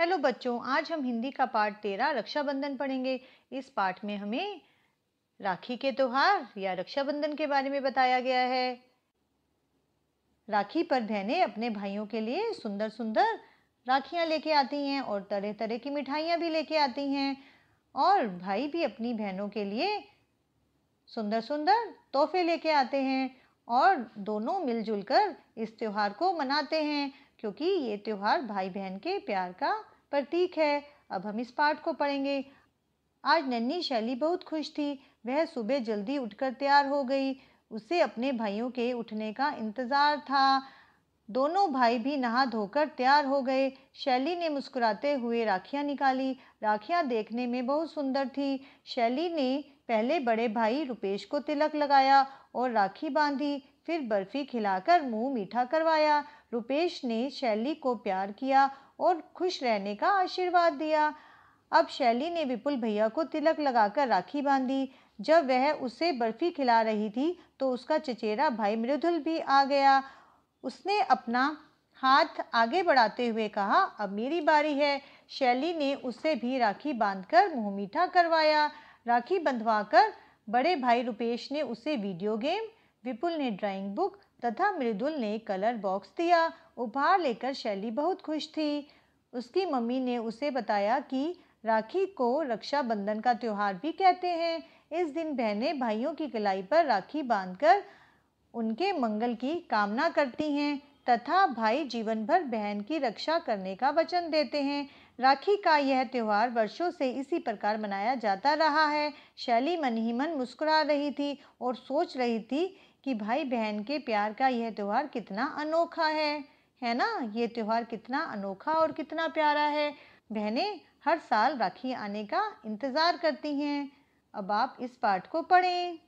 hello बच्चों आज हम हिंदी का पाठ तेरह रक्षाबंधन पढ़ेंगे इस पाठ में हमें राखी के त्यौहार या रक्षाबंधन के बारे में बताया गया है राखी पर बहनें अपने भाइयों के लिए सुंदर सुंदर राखियां लेके आती हैं और तरह तरह की मिठाइयाँ भी लेके आती हैं और भाई भी अपनी बहनों के लिए सुंदर सुंदर तोहफे लेके आते हैं और दोनों मिलजुल कर इस त्यौहार को मनाते हैं क्योंकि ये त्यौहार भाई बहन के प्यार का प्रतीक है अब हम इस पाठ को पढ़ेंगे आज नन्ही शैली बहुत खुश थी वह सुबह जल्दी उठकर तैयार हो गई उसे अपने भाइयों के उठने का इंतज़ार था दोनों भाई भी नहा धोकर तैयार हो गए शैली ने मुस्कुराते हुए राखियां निकाली राखियां देखने में बहुत सुंदर थी शैली ने पहले बड़े भाई रुपेश को तिलक लगाया और राखी बांधी फिर बर्फ़ी खिलाकर मुंह मीठा करवाया रुपेश ने शैली को प्यार किया और खुश रहने का आशीर्वाद दिया अब शैली ने विपुल भैया को तिलक लगाकर राखी बांधी जब वह उसे बर्फ़ी खिला रही थी तो उसका चचेरा भाई मृदुल भी आ गया उसने अपना हाथ आगे बढ़ाते हुए कहा अब मेरी बारी है शैली ने उसे भी राखी बांधकर मुँह मीठा करवाया राखी बंधवाकर बड़े भाई रुपेश ने उसे वीडियो गेम विपुल ने ड्राइंग बुक तथा मृदुल ने कलर बॉक्स दिया उपहार लेकर शैली बहुत खुश थी उसकी मम्मी ने उसे बताया कि राखी को रक्षाबंधन का त्यौहार भी कहते हैं इस दिन बहनें भाइयों की कलाई पर राखी बांधकर उनके मंगल की कामना करती हैं तथा भाई जीवन भर बहन की रक्षा करने का वचन देते हैं राखी का यह त्यौहार वर्षों से इसी प्रकार मनाया जाता रहा है शैली मन ही मन मुस्कुरा रही थी और सोच रही थी कि भाई बहन के प्यार का यह त्यौहार कितना अनोखा है है ना ये त्यौहार कितना अनोखा और कितना प्यारा है बहनें हर साल राखी आने का इंतज़ार करती हैं अब आप इस पाठ को पढ़ें